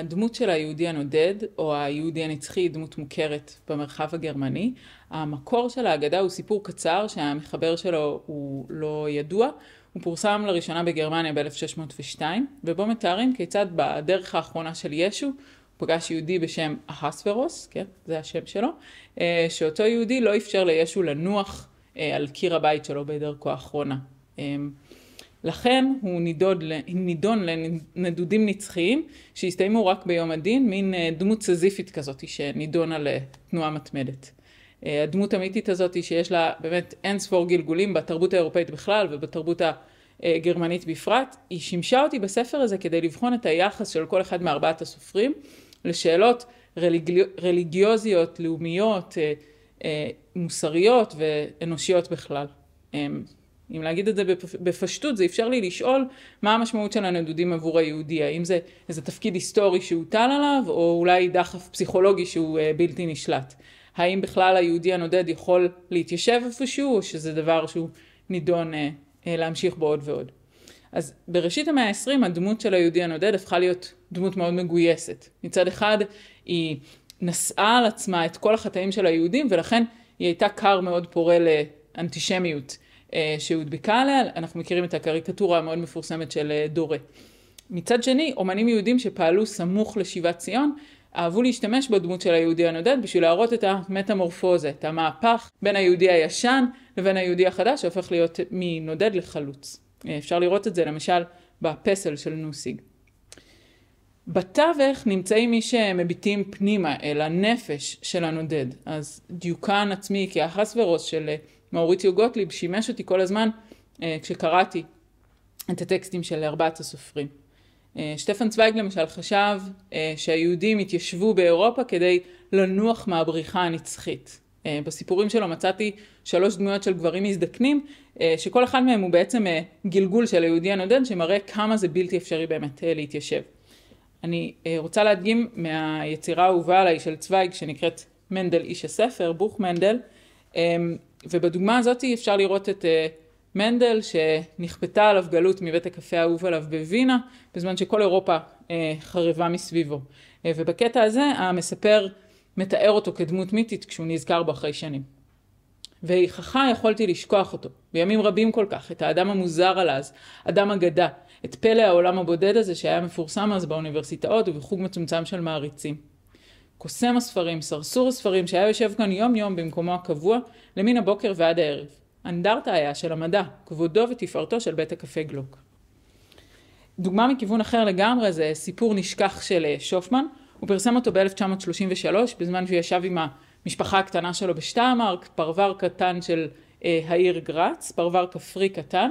הדמות של היהודי הנודד, או היהודי הנצחי, היא דמות מוכרת במרחב הגרמני. המקור של ההגדה הוא סיפור קצר שהמחבר שלו הוא לא ידוע. הוא פורסם לראשונה בגרמניה ב-1602, ובו מתארים כיצד בדרך האחרונה של ישו, הוא פגש יהודי בשם אהסוורוס, כן, זה השם שלו, אה, שאותו יהודי לא אפשר לישו לנוח אה, על קיר הבית שלו בדרכו האחרונה. אמ, לכן הוא נידוד, נידון לנדודים נצחיים שהסתיימו רק ביום הדין, מין אה, דמות סזיפית כזאת שנידונה אה, לתנועה מתמדת. אה, הדמות המיתית הזאת שיש לה באמת אין ספור גלגולים בתרבות האירופאית בכלל ובתרבות הגרמנית בפרט, היא שימשה אותי בספר הזה כדי לבחון את היחס של כל אחד מארבעת הסופרים לשאלות רליגיו, רליגיוזיות, לאומיות, מוסריות ואנושיות בכלל. אמ, אם להגיד את זה בפשטות, זה אפשר לי לשאול מה המשמעות של הנדודים עבור היהודי, האם זה איזה תפקיד היסטורי שהוטל עליו, או אולי דחף פסיכולוגי שהוא אה, בלתי נשלט. האם בכלל היהודי הנודד יכול להתיישב איפשהו, או שזה דבר שהוא נידון אה, אה, להמשיך בו עוד ועוד. אז בראשית המאה ה-20 הדמות של היהודי הנודד הפכה להיות דמות מאוד מגויסת. מצד אחד היא נשאה על עצמה את כל החטאים של היהודים ולכן היא הייתה כר מאוד פורה לאנטישמיות אה, שהודבקה עליה, אנחנו מכירים את הקריקטורה המאוד מפורסמת של אה, דורה. מצד שני, אומנים יהודים שפעלו סמוך לשיבת ציון, אהבו להשתמש בדמות של היהודי הנודד בשביל להראות את המטמורפוזה, את המהפך בין היהודי הישן לבין היהודי החדש שהופך להיות מנודד לחלוץ. אה, אפשר לראות את זה למשל בפסל של נוסיג. בתווך נמצאים מי שמביטים פנימה אל הנפש של הנודד. אז דיוקן עצמי כיחס ורוס של אה, מאוריציו גוטליב שימש אותי כל הזמן אה, כשקראתי את הטקסטים של ארבעת הסופרים. אה, שטפן צוויג למשל חשב שהיהודים התיישבו באירופה כדי לנוח מהבריחה הנצחית. בסיפורים שלו מצאתי שלוש דמויות של גברים מזדקנים, שכל אחד מהם הוא בעצם גלגול של היהודי הנודד שמראה כמה זה בלתי אפשרי באמת להתיישב. אני אה, רוצה להדגים מהיצירה האהובה עליי של צוויג שנקראת מנדל איש הספר, בוך מנדל, אמ, ובדוגמה הזאת אפשר לראות את אה, מנדל שנכפתה עליו גלות מבית הקפה האהוב עליו בווינה, בזמן שכל אירופה אה, חרבה מסביבו. ובקטע הזה המספר מתאר אותו כדמות מיתית כשהוא נזכר בו אחרי שנים. והיככה יכולתי לשכוח אותו, בימים רבים כל כך, את האדם המוזר על אז, אדם אגדה, את פלא העולם הבודד הזה שהיה מפורסם אז באוניברסיטאות ובחוג מצומצם של מעריצים. קוסם הספרים, סרסור הספרים, שהיה יושב כאן יום יום במקומו הקבוע, למן הבוקר ועד הערב. אנדרטה היה של המדע, כבודו ותפארתו של בית הקפה גלוק. דוגמה מכיוון אחר לגמרי זה סיפור נשכח של אה, שופמן, הוא פרסם אותו ב-1933 בזמן שהוא ישב עם ה... המשפחה הקטנה שלו בשטעמרק, פרבר קטן של אה, העיר גראץ, פרבר כפרי קטן,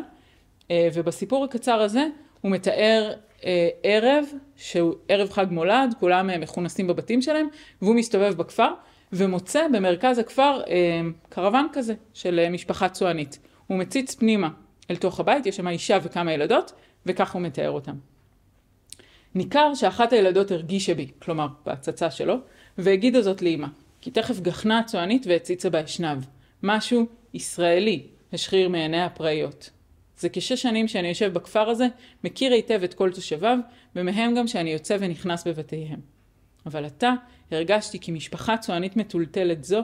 אה, ובסיפור הקצר הזה הוא מתאר אה, ערב, שהוא ערב חג מולד, כולם אה, מכונסים בבתים שלהם, והוא מסתובב בכפר, ומוצא במרכז הכפר אה, קרוון כזה של אה, משפחה צוענית. הוא מציץ פנימה אל תוך הבית, יש שם אישה וכמה ילדות, וכך הוא מתאר אותם. ניכר שאחת הילדות הרגישה בי, כלומר בהצצה שלו, והגידה זאת לאימה. כי תכף גחנה הצוענית והציצה באשנב. משהו ישראלי השחיר מעיני הפראיות. זה כשש שנים שאני יושב בכפר הזה, מכיר היטב את כל תושביו, ומהם גם שאני יוצא ונכנס בבתיהם. אבל עתה הרגשתי כי משפחה צוענית מטולטלת זו,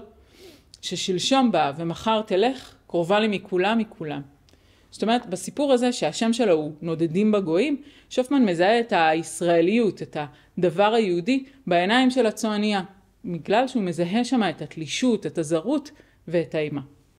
ששלשום באה ומחר תלך, קרובה לי מכולם מכולם. זאת אומרת, בסיפור הזה שהשם שלו הוא נודדים בגויים, שופמן מזהה את הישראליות, את הדבר היהודי, בעיניים של הצועניה. בגלל שהוא מזהה שם את התלישות, את הזרות ואת האימה.